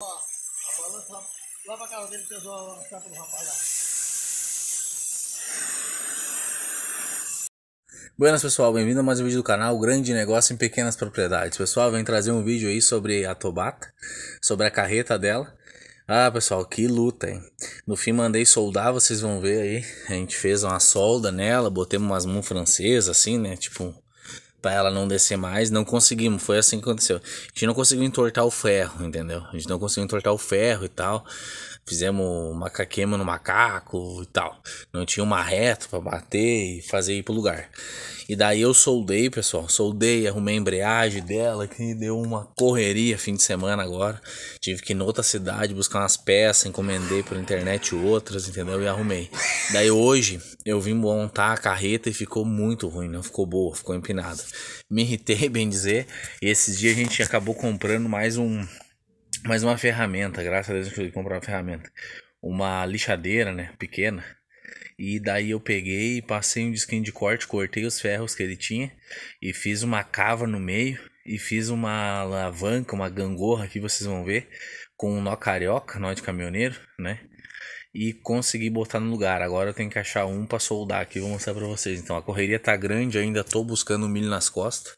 a balança lá pra casa dele pesou a balança pro rapaz lá. Buenas pessoal, bem-vindo a mais um vídeo do canal Grande Negócio em Pequenas Propriedades. Pessoal, vem trazer um vídeo aí sobre a Tobata, sobre a carreta dela. Ah, pessoal, que luta, hein? No fim mandei soldar, vocês vão ver aí. A gente fez uma solda nela, botamos umas mãos francesas assim, né? Tipo, para ela não descer mais. Não conseguimos, foi assim que aconteceu. A gente não conseguiu entortar o ferro, entendeu? A gente não conseguiu entortar o ferro e tal. Fizemos macaquema no macaco e tal. Não tinha uma reta para bater e fazer ir pro lugar. E daí eu soldei, pessoal. Soldei, arrumei a embreagem dela, que deu uma correria fim de semana agora. Tive que ir em outra cidade buscar umas peças, encomendei por internet outras, entendeu? E arrumei. Daí hoje eu vim montar a carreta e ficou muito ruim, não ficou boa, ficou empinada. Me irritei, bem dizer, e esses dias a gente acabou comprando mais um mais uma ferramenta, graças a Deus que eu comprar uma ferramenta. Uma lixadeira, né, pequena. E daí eu peguei, e passei um disquinho de corte, cortei os ferros que ele tinha e fiz uma cava no meio e fiz uma alavanca, uma gangorra que vocês vão ver com um nó carioca, nó de caminhoneiro, né? e consegui botar no lugar. Agora eu tenho que achar um para soldar aqui, vou mostrar para vocês. Então a correria tá grande, ainda tô buscando milho nas costas.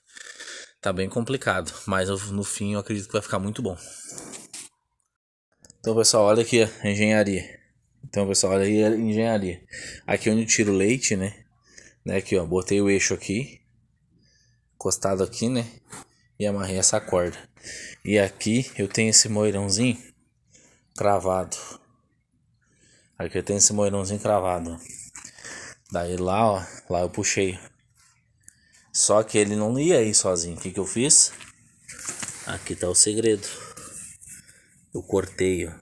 Tá bem complicado, mas eu, no fim eu acredito que vai ficar muito bom. Então pessoal, olha aqui a engenharia. Então pessoal, olha aí a engenharia. Aqui é onde eu tiro leite, né? né? Aqui ó, botei o eixo aqui, encostado aqui, né? E amarrei essa corda. E aqui eu tenho esse moirãozinho cravado. Aqui eu tenho esse moirãozinho cravado. Daí lá, ó, lá eu puxei. Só que ele não ia aí sozinho. O que, que eu fiz? Aqui tá o segredo. Eu cortei, ó.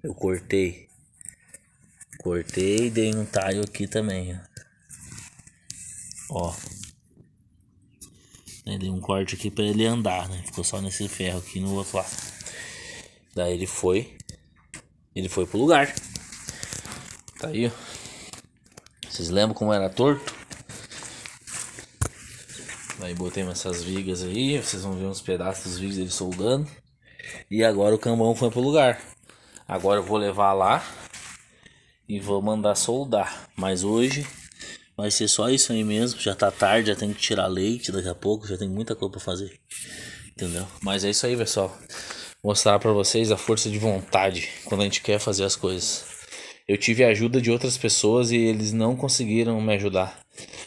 Eu cortei. Cortei e dei um talho aqui também, ó. Ó. dei um corte aqui para ele andar, né? Ficou só nesse ferro aqui no outro lado. Daí ele foi. Ele foi pro lugar. Tá aí, Vocês lembram como era torto? Aí botei essas vigas aí, vocês vão ver uns pedaços dos vigas dele soldando. E agora o cambão foi pro lugar. Agora eu vou levar lá e vou mandar soldar. Mas hoje vai ser só isso aí mesmo. Já tá tarde, já tem que tirar leite daqui a pouco, já tem muita coisa para fazer. Entendeu? Mas é isso aí, pessoal. Mostrar para vocês a força de vontade quando a gente quer fazer as coisas eu tive a ajuda de outras pessoas e eles não conseguiram me ajudar.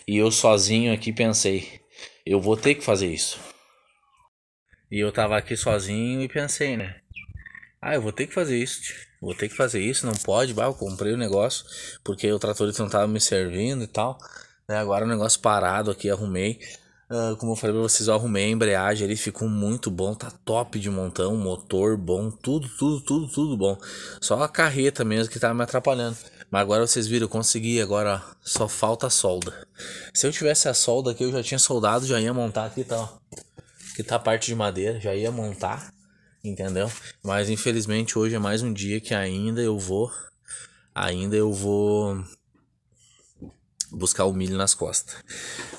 E eu sozinho aqui pensei, eu vou ter que fazer isso. E eu tava aqui sozinho e pensei, né? Ah, eu vou ter que fazer isso, tio. vou ter que fazer isso, não pode, bah, eu comprei o negócio, porque o tratorista não tava me servindo e tal. Né? Agora o negócio parado aqui, arrumei. Uh, como eu falei pra vocês, eu arrumei a embreagem, ele ficou muito bom, tá top de montão, motor bom, tudo, tudo, tudo, tudo bom. Só a carreta mesmo que tava me atrapalhando. Mas agora vocês viram, eu consegui, agora só falta a solda. Se eu tivesse a solda aqui, eu já tinha soldado, já ia montar aqui, tá, ó. Aqui tá a parte de madeira, já ia montar, entendeu? Mas infelizmente hoje é mais um dia que ainda eu vou, ainda eu vou buscar o milho nas costas.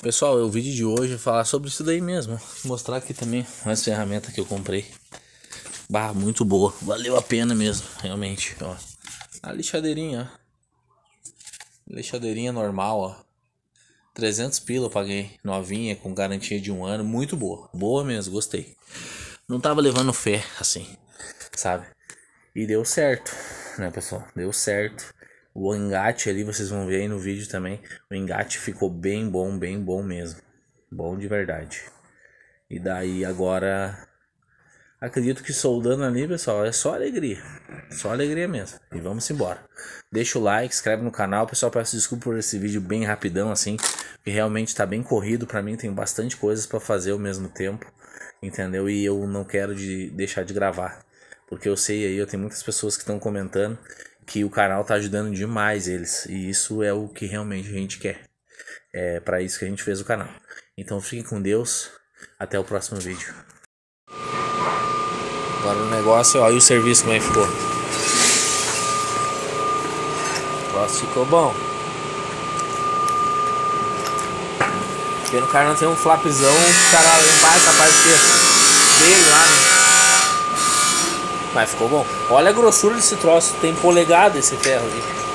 Pessoal, o vídeo de hoje é falar sobre isso daí mesmo. mostrar aqui também as ferramentas que eu comprei. Bah, muito boa. Valeu a pena mesmo, realmente. Ó. A lixadeirinha, ó. Lixadeirinha normal, ó. 300 pila eu paguei, novinha, com garantia de um ano, muito boa, boa mesmo, gostei. Não tava levando fé, assim, sabe? E deu certo, né, pessoal? Deu certo. O engate ali, vocês vão ver aí no vídeo também. O engate ficou bem bom, bem bom mesmo. Bom de verdade. E daí agora... Acredito que soldando ali, pessoal, é só alegria. Só alegria mesmo. E vamos embora. Deixa o like, inscreve no canal. Pessoal, peço desculpa por esse vídeo bem rapidão assim. Que realmente tá bem corrido para mim. Tem bastante coisas para fazer ao mesmo tempo. Entendeu? E eu não quero de deixar de gravar porque eu sei aí, eu tenho muitas pessoas que estão comentando que o canal tá ajudando demais eles. E isso é o que realmente a gente quer. É para isso que a gente fez o canal. Então fiquem com Deus. Até o próximo vídeo. Agora o negócio, ó, e o serviço como é que ficou. O negócio ficou bom. Porque no cara não tem um flapzão, o cara limpar essa parte dele lá, né? Mas ficou bom. Olha a grossura desse troço. Tem polegada esse ferro aqui.